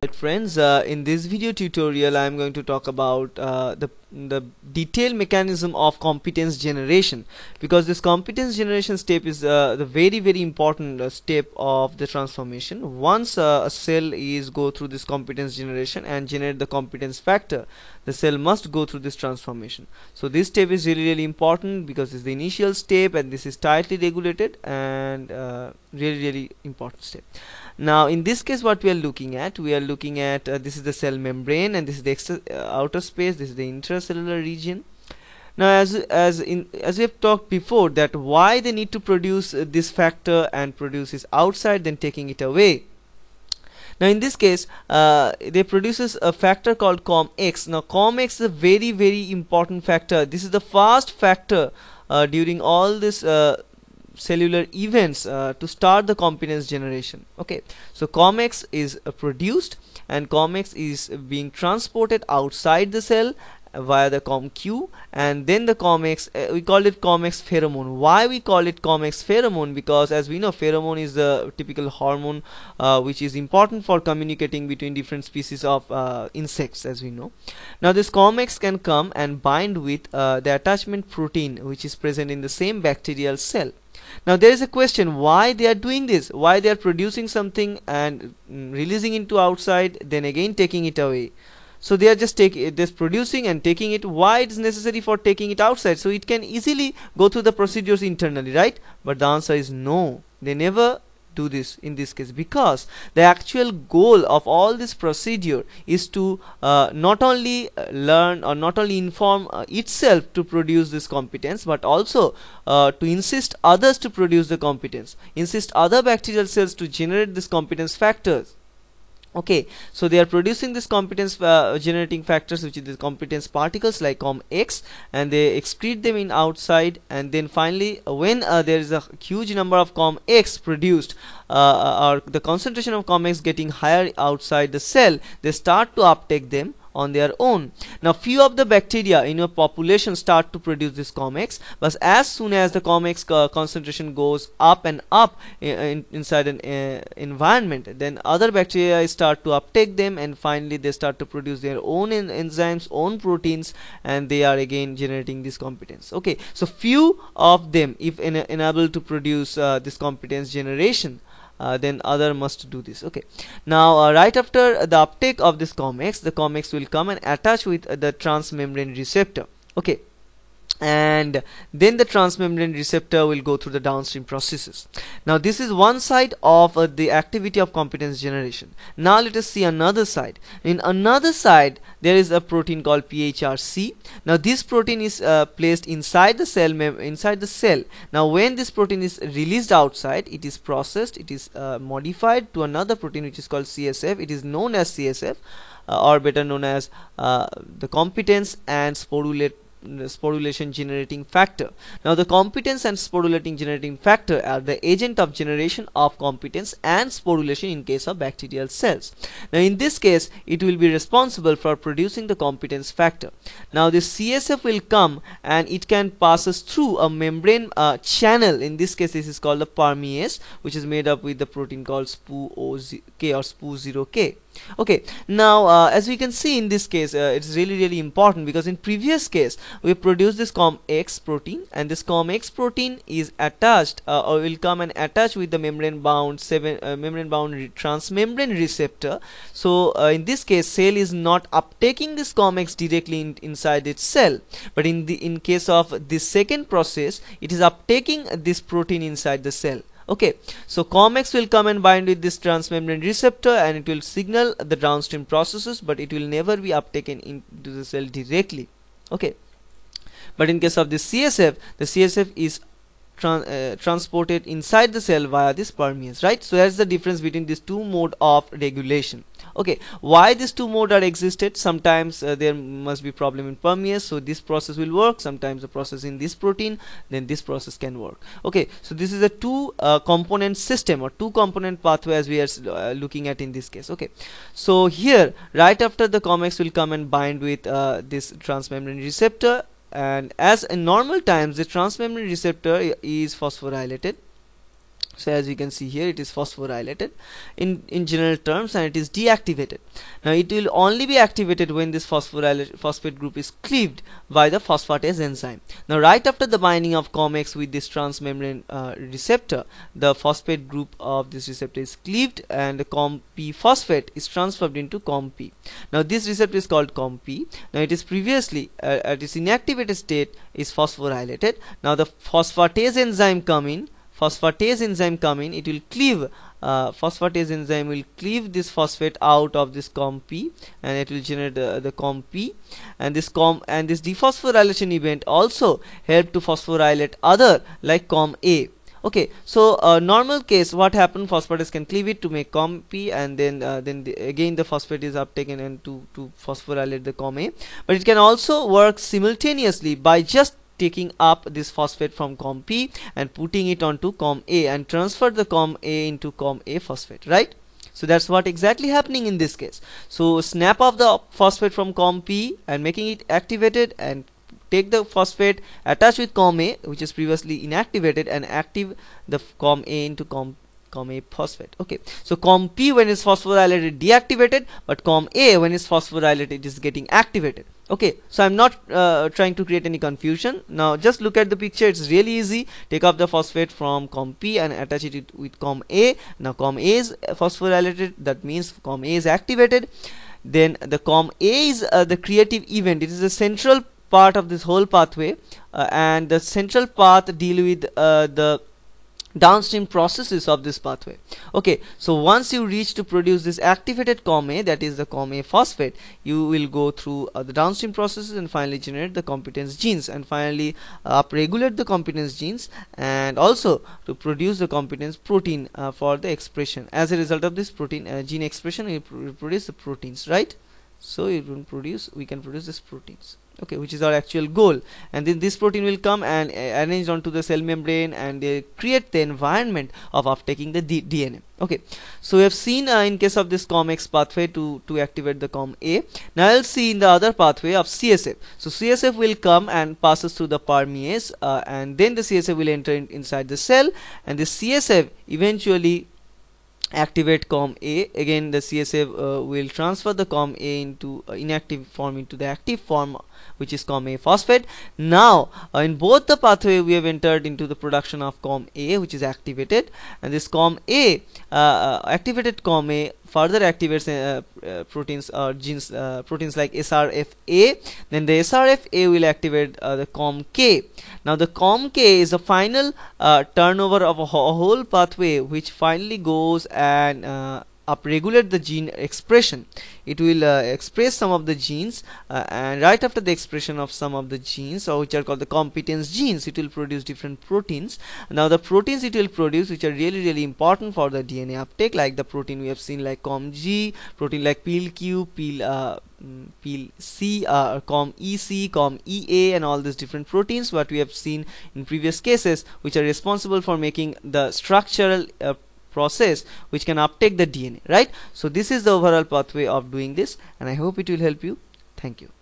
Right, friends uh, in this video tutorial I'm going to talk about uh, the the detailed mechanism of competence generation because this competence generation step is uh, the very very important uh, step of the transformation once uh, a cell is go through this competence generation and generate the competence factor the cell must go through this transformation so this step is really really important because it's the initial step and this is tightly regulated and uh, really really important step now in this case what we are looking at we are looking at uh, this is the cell membrane and this is the extra, uh, outer space this is the intracellular region now as as in as we have talked before that why they need to produce uh, this factor and produce this outside then taking it away now in this case uh, they produces a factor called COMX now COMX is a very very important factor this is the first factor uh, during all this uh, cellular events uh, to start the competence generation okay so comex is uh, produced and comex is being transported outside the cell via the COMQ and then the COMEX uh, we call it COMEX pheromone why we call it COMEX pheromone because as we know pheromone is the typical hormone uh, which is important for communicating between different species of uh, insects as we know now this COMEX can come and bind with uh, the attachment protein which is present in the same bacterial cell now there is a question why they are doing this why they are producing something and mm, releasing into outside then again taking it away so they are just taking this producing and taking it why it is necessary for taking it outside so it can easily go through the procedures internally right but the answer is no they never do this in this case because the actual goal of all this procedure is to uh, not only uh, learn or not only inform uh, itself to produce this competence but also uh, to insist others to produce the competence insist other bacterial cells to generate this competence factors okay so they are producing this competence uh, generating factors which is the competence particles like COMX and they excrete them in outside and then finally uh, when uh, there is a huge number of COMX produced uh, uh, or the concentration of COMX getting higher outside the cell they start to uptake them on their own. Now few of the bacteria in your population start to produce this COMEX but as soon as the COMEX co uh, concentration goes up and up uh, in, inside an uh, environment then other bacteria start to uptake them and finally they start to produce their own en enzymes own proteins and they are again generating this competence okay so few of them if en enabled to produce uh, this competence generation uh, then other must do this okay now uh, right after the uptake of this comex the comex will come and attach with the transmembrane receptor okay and then the transmembrane receptor will go through the downstream processes now this is one side of uh, the activity of competence generation now let us see another side in another side there is a protein called PHRC now this protein is uh, placed inside the cell inside the cell now when this protein is released outside it is processed it is uh, modified to another protein which is called CSF it is known as CSF uh, or better known as uh, the competence and sporulate sporulation generating factor. Now the competence and sporulating generating factor are the agent of generation of competence and sporulation in case of bacterial cells. Now in this case it will be responsible for producing the competence factor. Now this CSF will come and it can passes through a membrane uh, channel in this case this is called a permease which is made up with the protein called SPU-K or SPU-0K okay now uh, as we can see in this case uh, it's really really important because in previous case we produced this COMX protein and this COMX protein is attached uh, or will come and attach with the membrane bound seven uh, membrane bound re transmembrane receptor so uh, in this case cell is not uptaking this COMX directly in inside its cell but in the in case of this second process it is uptaking this protein inside the cell okay so comex will come and bind with this transmembrane receptor and it will signal the downstream processes but it will never be uptaken into the cell directly okay but in case of the CSF the CSF is uh, transported inside the cell via this permease right so that's the difference between these two mode of regulation okay why these two modes are existed sometimes uh, there must be problem in permease so this process will work sometimes the process in this protein then this process can work okay so this is a two uh, component system or two component pathway as we are uh, looking at in this case okay so here right after the comex will come and bind with uh, this transmembrane receptor and as in normal times the transmembrane receptor is phosphorylated so as you can see here it is phosphorylated in in general terms and it is deactivated now it will only be activated when this phosphate group is cleaved by the phosphatase enzyme now right after the binding of comex with this transmembrane uh, receptor the phosphate group of this receptor is cleaved and the comp phosphate is transformed into comp now this receptor is called comp now it is previously uh, at its inactivated state is phosphorylated now the phosphatase enzyme come in phosphatase enzyme come in it will cleave uh, phosphatase enzyme will cleave this phosphate out of this comp and it will generate uh, the comp and this com and this dephosphorylation event also help to phosphorylate other like com A okay so uh, normal case what happened phosphatase can cleave it to make comp and then uh, then the, again the phosphate is uptaken and to to phosphorylate the com a but it can also work simultaneously by just taking up this phosphate from COM P and putting it onto COM A and transfer the COM A into COM A phosphate, right? So that's what exactly happening in this case. So snap off the phosphate from COM P and making it activated and take the phosphate attached with COM A which is previously inactivated and active the COM A into COM a phosphate. Okay, so P when it's phosphorylated deactivated, but A when it's phosphorylated it is getting activated. Okay, so I'm not uh, trying to create any confusion. Now just look at the picture, it's really easy. Take off the phosphate from P and attach it with A. Now A is phosphorylated, that means A is activated. Then the A is uh, the creative event, it is the central part of this whole pathway uh, and the central path deal with uh, the downstream processes of this pathway okay so once you reach to produce this activated a that is the a phosphate you will go through uh, the downstream processes and finally generate the competence genes and finally uh, upregulate the competence genes and also to produce the competence protein uh, for the expression as a result of this protein uh, gene expression we, pr produce the proteins right so produce we can produce these proteins okay which is our actual goal and then this protein will come and uh, arranged onto the cell membrane and they create the environment of uptaking the D DNA okay so we have seen uh, in case of this COMX pathway to to activate the COMA now I'll see in the other pathway of CSF so CSF will come and passes through the permease uh, and then the CSF will enter in, inside the cell and the CSF eventually activate COM A again the CSA uh, will transfer the COM A into uh, inactive form into the active form which is COM A phosphate now uh, in both the pathway we have entered into the production of COM A which is activated and this COM A uh, uh, activated COM A further activates uh, uh proteins or uh, genes uh, proteins like SRFA then the SRFA will activate the COMK now the COMK is the final turnover of a, whole pathway which finally goes and upregulate the gene expression it will uh, express some of the genes uh, and right after the expression of some of the genes or uh, which are called the competence genes it will produce different proteins now the proteins it will produce which are really really important for the DNA uptake like the protein we have seen like COMG protein like PILQ, PIL uh, mm, PIL uh, COM EC, COM EA, and all these different proteins what we have seen in previous cases, which are responsible for making the structural uh, process which can uptake the DNA right so this is the overall pathway of doing this and I hope it will help you thank you